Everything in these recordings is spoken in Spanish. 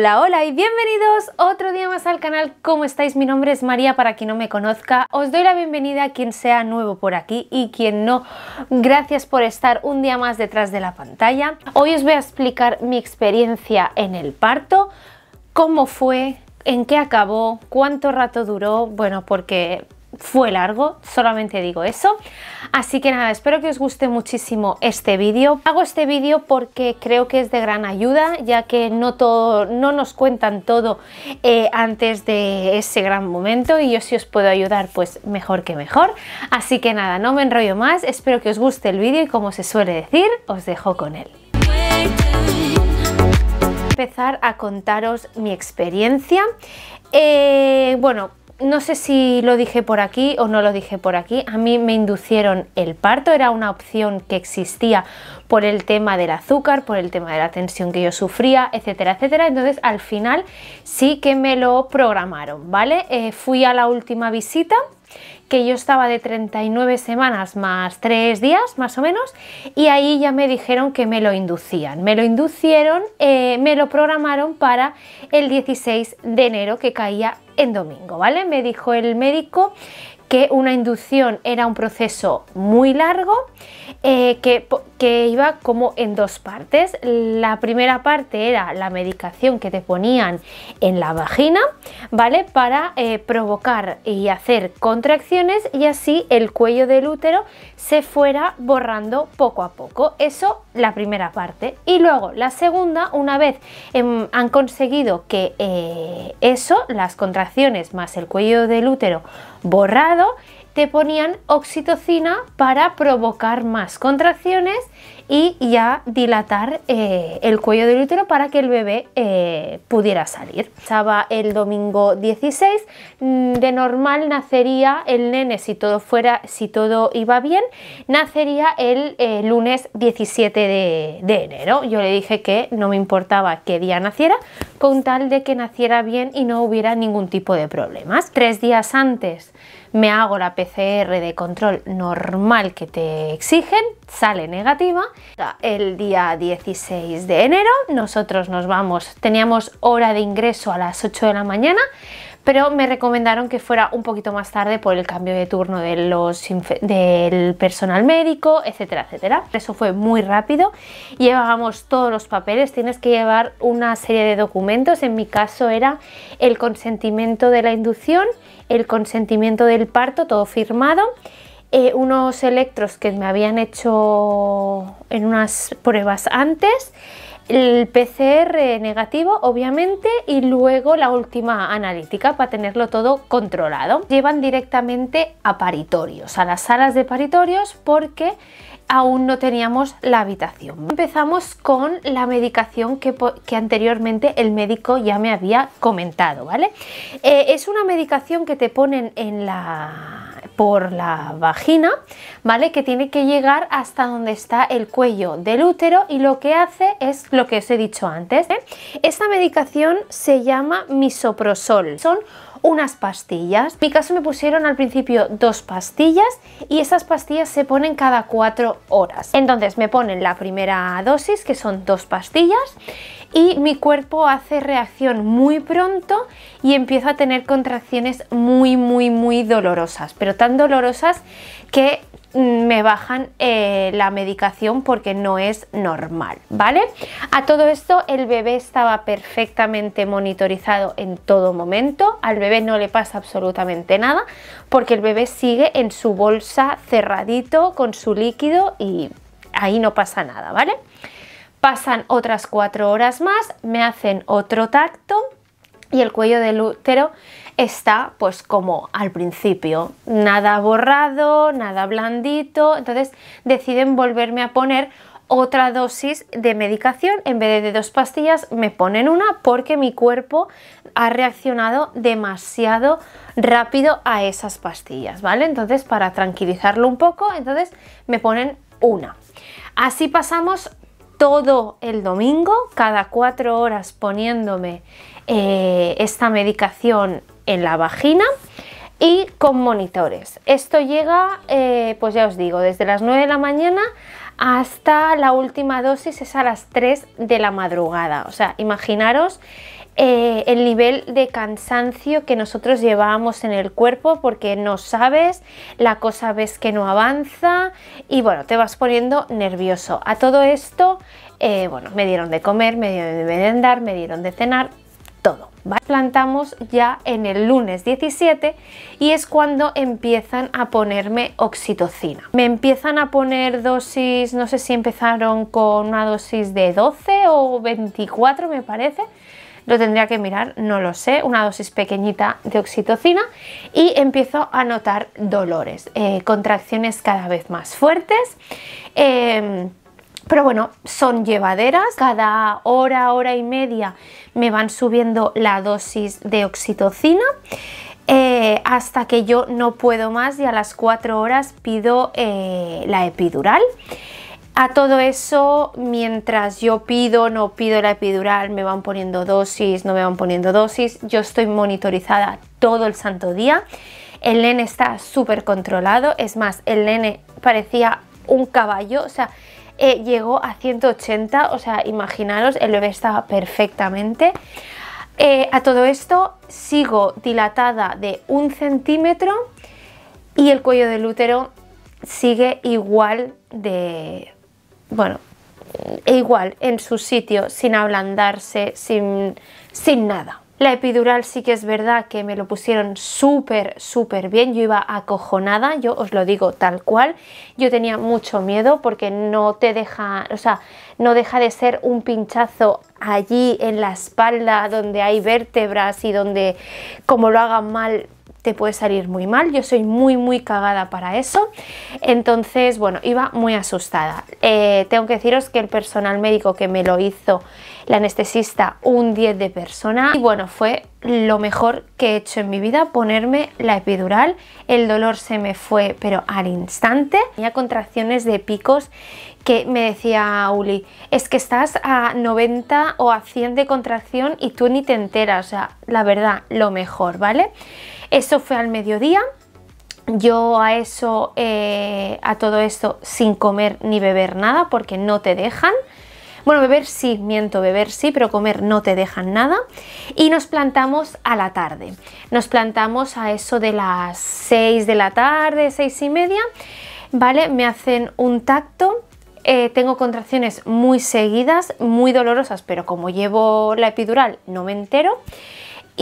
Hola, hola y bienvenidos otro día más al canal. ¿Cómo estáis? Mi nombre es María, para quien no me conozca. Os doy la bienvenida a quien sea nuevo por aquí y quien no. Gracias por estar un día más detrás de la pantalla. Hoy os voy a explicar mi experiencia en el parto, cómo fue, en qué acabó, cuánto rato duró, bueno, porque fue largo, solamente digo eso. Así que nada, espero que os guste muchísimo este vídeo. Hago este vídeo porque creo que es de gran ayuda, ya que no, todo, no nos cuentan todo eh, antes de ese gran momento y yo si os puedo ayudar, pues mejor que mejor. Así que nada, no me enrollo más, espero que os guste el vídeo y como se suele decir, os dejo con él empezar a contaros mi experiencia. Eh, bueno, no sé si lo dije por aquí o no lo dije por aquí, a mí me inducieron el parto, era una opción que existía por el tema del azúcar, por el tema de la tensión que yo sufría, etcétera, etcétera. Entonces al final sí que me lo programaron, ¿vale? Eh, fui a la última visita que yo estaba de 39 semanas más 3 días más o menos y ahí ya me dijeron que me lo inducían. Me lo inducieron, eh, me lo programaron para el 16 de enero que caía en domingo, ¿vale? Me dijo el médico que una inducción era un proceso muy largo, eh, que que iba como en dos partes. La primera parte era la medicación que te ponían en la vagina, ¿vale? Para eh, provocar y hacer contracciones y así el cuello del útero se fuera borrando poco a poco. Eso la primera parte. Y luego la segunda, una vez em, han conseguido que eh, eso, las contracciones más el cuello del útero borrado, ponían oxitocina para provocar más contracciones y ya dilatar eh, el cuello del útero para que el bebé eh, pudiera salir. Estaba el domingo 16, mm, de normal nacería el nene, si todo fuera, si todo iba bien, nacería el eh, lunes 17 de, de, enero. Yo le dije que no me importaba qué día naciera, con tal de que naciera bien y no hubiera ningún tipo de problemas. Tres días antes me hago la PCR de control normal que te exigen, sale negativa. El día 16 de enero nosotros nos vamos, teníamos hora de ingreso a las 8 de la mañana, pero me recomendaron que fuera un poquito más tarde por el cambio de turno del personal médico, etcétera, etcétera. Eso fue muy rápido. Llevábamos todos los papeles, tienes que llevar una serie de documentos, en mi caso era el consentimiento de la inducción el consentimiento del parto, todo firmado, eh, unos electros que me habían hecho en unas pruebas antes, el PCR negativo, obviamente, y luego la última analítica para tenerlo todo controlado. Llevan directamente a paritorios, a las salas de paritorios, porque aún no teníamos la habitación. Empezamos con la medicación que, anteriormente el médico ya me había comentado, ¿vale? Eh, es una medicación que te ponen en la por la vagina, ¿vale? Que tiene que llegar hasta donde está el cuello del útero y lo que hace es lo que os he dicho antes. ¿eh? Esta medicación se llama misoprosol. Son unas pastillas. En mi caso me pusieron al principio dos pastillas y esas pastillas se ponen cada cuatro horas. Entonces me ponen la primera dosis, que son dos pastillas, y mi cuerpo hace reacción muy pronto y empiezo a tener contracciones muy, muy, muy dolorosas, pero tan dolorosas que me bajan eh, la medicación porque no es normal, ¿vale? A todo esto el bebé estaba perfectamente monitorizado en todo momento, al bebé no le pasa absolutamente nada porque el bebé sigue en su bolsa cerradito con su líquido y ahí no pasa nada, ¿vale? Pasan otras cuatro horas más, me hacen otro tacto y el cuello del útero está pues como al principio, nada borrado, nada blandito, entonces deciden volverme a poner otra dosis de medicación, en vez de dos pastillas me ponen una porque mi cuerpo ha reaccionado demasiado rápido a esas pastillas, ¿vale? Entonces para tranquilizarlo un poco, entonces me ponen una. Así pasamos todo el domingo, cada cuatro horas poniéndome eh, esta medicación en la vagina y con monitores. Esto llega, eh, pues ya os digo, desde las 9 de la mañana hasta la última dosis es a las 3 de la madrugada. O sea, imaginaros eh, el nivel de cansancio que nosotros llevábamos en el cuerpo porque no sabes, la cosa ves que no avanza y bueno, te vas poniendo nervioso. A todo esto, bueno, me dieron de comer, me dieron de merendar, me dieron de cenar, todo. Plantamos ya en el lunes 17 y es cuando empiezan a ponerme oxitocina. Me empiezan a poner dosis, no sé si empezaron con una dosis de 12 o 24 me parece, lo tendría que mirar, no lo sé, una dosis pequeñita de oxitocina y empiezo a notar dolores, eh, contracciones cada vez más fuertes. Em, pero bueno, son llevaderas, cada hora, hora y media me van subiendo la dosis de oxitocina. Eh, hasta que yo no puedo más y a las 4 horas pido eh, la epidural. A todo eso, mientras yo pido, no pido la epidural, me van poniendo dosis, no me van poniendo dosis, yo estoy monitorizada todo el santo día. El nene está súper controlado, es más, el nene parecía un caballo, o sea, eh, llegó a 180, o sea, imaginaros, el bebé estaba perfectamente. Eh, a todo esto sigo dilatada de un centímetro y el cuello del útero sigue igual de, bueno, igual en su sitio, sin ablandarse, sin nada. La epidural sí que es verdad que me lo pusieron súper, súper bien. Yo iba acojonada, yo os lo digo tal cual. Yo tenía mucho miedo porque no te deja, o sea, no deja de ser un pinchazo allí en la espalda donde hay vértebras y donde como lo hagan mal te puede salir muy mal. Yo soy muy, muy cagada para eso. Entonces, bueno, iba muy asustada. Eh, tengo que deciros que el personal médico que me lo hizo, la anestesista, un 10 de persona. Y bueno, fue lo mejor que he hecho en mi vida, ponerme la epidural. El dolor se me fue, pero al instante. Tenía contracciones de picos que me decía Uli, es que estás a 90 o a 100 de contracción y tú ni te enteras. O sea, la verdad, lo mejor, ¿vale? vale eso fue al mediodía. Yo a eso, eh, a todo esto sin comer ni beber nada porque no te dejan. Bueno, beber sí, miento, beber sí, pero comer no te dejan nada. Y nos plantamos a la tarde. Nos plantamos a eso de las 6 de la tarde, seis y media. ¿Vale? Me hacen un tacto. Eh, tengo contracciones muy seguidas, muy dolorosas, pero como llevo la epidural no me entero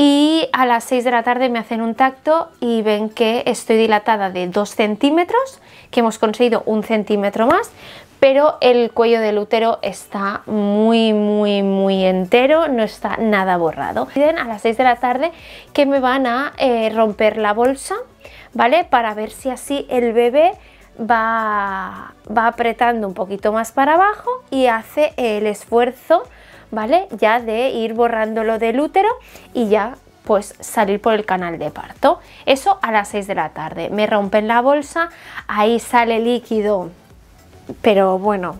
y a las 6 de la tarde me hacen un tacto y ven que estoy dilatada de 2 centímetros, que hemos conseguido un centímetro más, pero el cuello del útero está muy, muy, muy entero, no está nada borrado. Piden a las 6 de la tarde que me van a eh, romper la bolsa, ¿vale? Para ver si así el bebé va apretando un poquito más para abajo y hace el esfuerzo ¿vale? Ya de ir borrándolo del útero y ya pues salir por el canal de parto. Eso a las 6 de la tarde. Me rompen la bolsa, ahí sale líquido, pero bueno,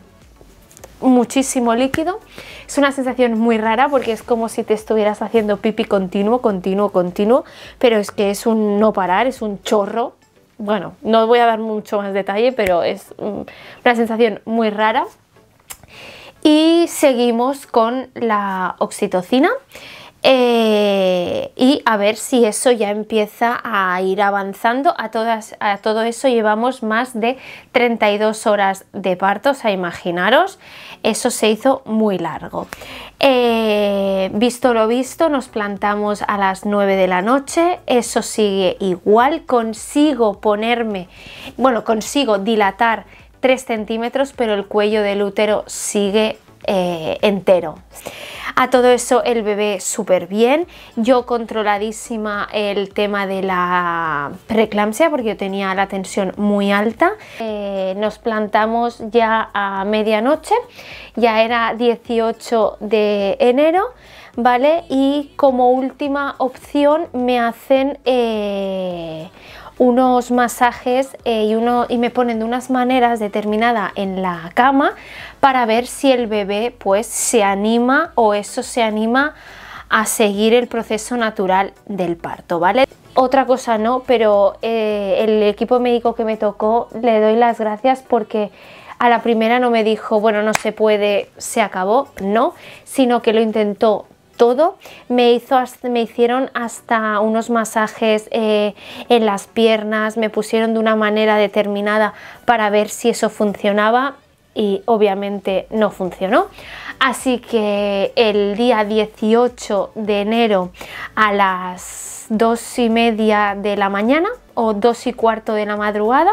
muchísimo líquido. Es una sensación muy rara porque es como si te estuvieras haciendo pipi continuo, continuo, continuo, pero es que es un no parar, es un chorro. Bueno, no voy a dar mucho más detalle, pero es mm, una sensación muy rara. Y seguimos con la oxitocina. Eh, y a ver si eso ya empieza a ir avanzando. A, todas, a todo eso llevamos más de 32 horas de parto, a imaginaros, eso se hizo muy largo. Eh, visto lo visto, nos plantamos a las 9 de la noche, eso sigue igual, consigo ponerme, bueno, consigo dilatar 3 centímetros, pero el cuello del útero sigue eh, entero. A todo eso el bebé súper bien, yo controladísima el tema de la preeclampsia porque yo tenía la tensión muy alta. Eh, nos plantamos ya a medianoche, ya era 18 de enero, ¿vale? Y como última opción me hacen... Eh, unos masajes eh, y, uno, y me ponen de unas maneras determinadas en la cama para ver si el bebé pues se anima o eso se anima a seguir el proceso natural del parto, ¿vale? Otra cosa no, pero eh, el equipo médico que me tocó le doy las gracias porque a la primera no me dijo, bueno, no se puede, se acabó, no, sino que lo intentó todo. Me, hizo, me hicieron hasta unos masajes eh, en las piernas, me pusieron de una manera determinada para ver si eso funcionaba y obviamente no funcionó. Así que el día 18 de enero a las 2 y media de la mañana o dos y cuarto de la madrugada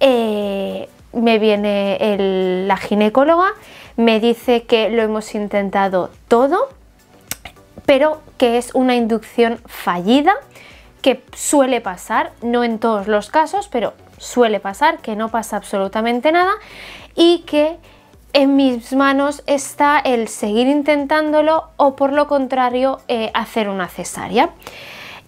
eh, me viene la ginecóloga, me dice que lo hemos intentado todo, pero que es una inducción fallida que suele pasar, no en todos los casos, pero suele pasar, que no pasa absolutamente nada y que en mis manos está el seguir intentándolo o por lo contrario eh, hacer una cesárea.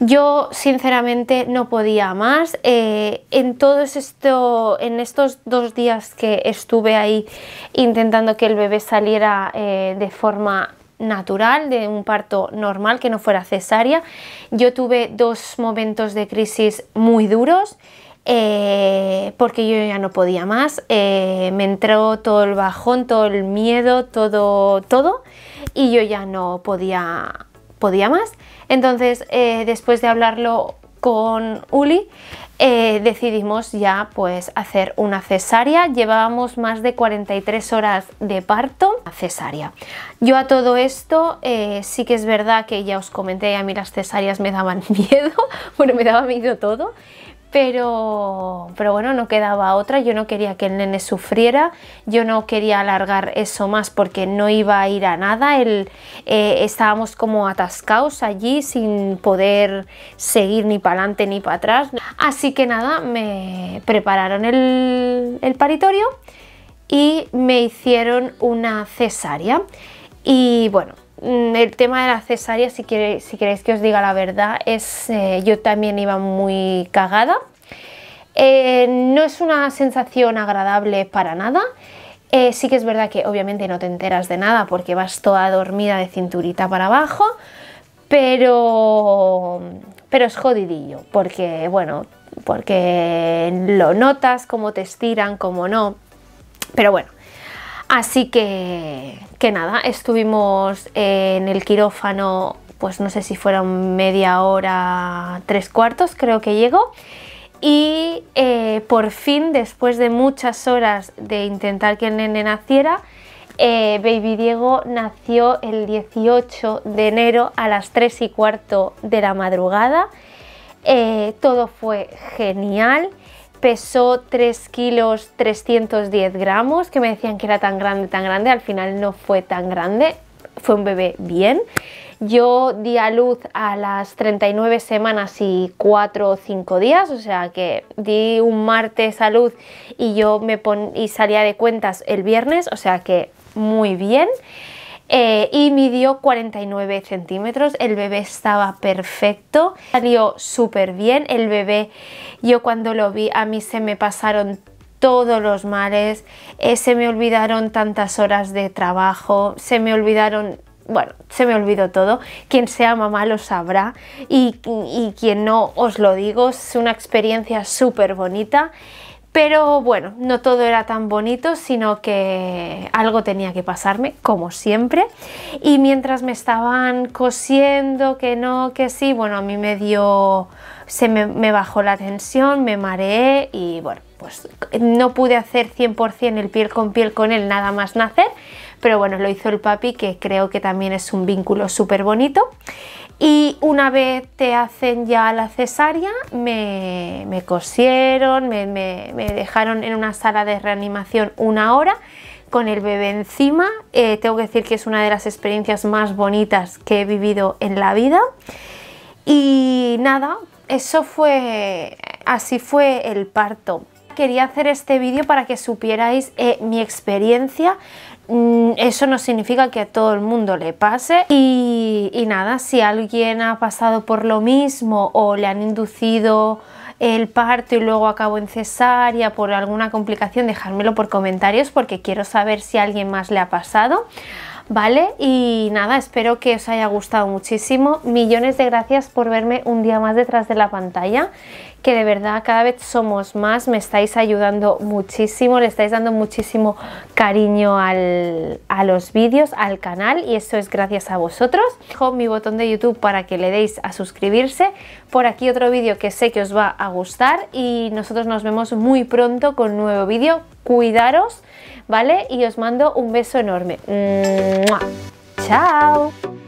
Yo sinceramente no podía más. Eh, en todos esto, en estos dos días que estuve ahí intentando que el bebé saliera eh, de forma natural, de un parto normal que no fuera cesárea. Yo tuve dos momentos de crisis muy duros. Eh, porque yo ya no podía más, eh, me entró todo el bajón, todo el miedo, todo, todo, y yo ya no podía, podía más. Entonces, eh, después de hablarlo con Uli eh, decidimos ya pues hacer una cesárea. Llevábamos más de 43 horas de parto a cesárea. Yo a todo esto eh, sí que es verdad que ya os comenté, a mí las cesáreas me daban miedo, bueno me daba miedo todo pero, pero bueno, no quedaba otra, yo no quería que el nene sufriera, yo no quería alargar eso más porque no iba a ir a nada, el, eh, estábamos como atascados allí sin poder seguir ni para adelante ni para atrás. Así que nada, me prepararon el, el paritorio y me hicieron una cesárea. Y bueno, mm, el tema de la cesárea, si, queréis que os diga la verdad, es eh, yo también iba muy cagada. Eh, no es una sensación agradable para nada. Eh, sí que es verdad que obviamente no te enteras de nada porque vas toda dormida de cinturita para abajo, pero, pero es jodidillo porque, bueno, porque lo notas, cómo te estiran, cómo no. Pero bueno, Así que, que nada, estuvimos en el quirófano, pues no sé si fueron media hora, tres cuartos creo que llegó. Y eh, por fin, después de muchas horas de intentar que el nene naciera, eh, Baby Diego nació el 18 de enero a las 3 y cuarto de la madrugada. Eh, todo fue genial pesó 3 kilos 310 gramos, que me decían que era tan grande, tan grande, al final no fue tan grande, fue un bebé bien. Yo di a luz a las 39 semanas y 4 o 5 días, o sea que di un martes a luz y yo me pon y salía de cuentas el viernes, o sea que muy bien. Eh, y midió 49 centímetros. El bebé estaba perfecto, salió súper bien. El bebé, yo cuando lo vi, a mí se me pasaron todos los males, eh, se me olvidaron tantas horas de trabajo, se me olvidaron bueno, se me olvidó todo. Quien sea mamá lo sabrá y, y quien no os lo digo, es una experiencia súper bonita. Pero bueno, no todo era tan bonito, sino que algo tenía que pasarme, como siempre. Y mientras me estaban cosiendo, que no, que sí, bueno, a mí me dio, se me, bajó la tensión, me mareé y bueno, pues no pude hacer 100% el piel con piel con él nada más nacer, pero bueno, lo hizo el papi, que creo que también es un vínculo súper bonito. Y una vez te hacen ya la cesárea, me, cosieron, me, dejaron en una sala de reanimación una hora con el bebé encima. Eh, tengo que decir que es una de las experiencias más bonitas que he vivido en la vida. Y nada, eso fue, así fue el parto. Quería hacer este vídeo para que supierais eh, mi experiencia. Mm, eso no significa que a todo el mundo le pase. Y, nada, si alguien ha pasado por lo mismo o le han inducido el parto y luego acabo en cesárea por alguna complicación, dejármelo por comentarios porque quiero saber si a alguien más le ha pasado. ¿vale? Y nada, espero que os haya gustado muchísimo. Millones de gracias por verme un día más detrás de la pantalla, que de verdad cada vez somos más, me estáis ayudando muchísimo, le estáis dando muchísimo cariño a los vídeos, al canal y eso es gracias a vosotros. Dejo mi botón de YouTube para que le deis a suscribirse por aquí otro vídeo que sé que os va a gustar y nosotros nos vemos muy pronto con un nuevo vídeo. Cuidaros, ¿vale? Y os mando un beso enorme. ¡Chao!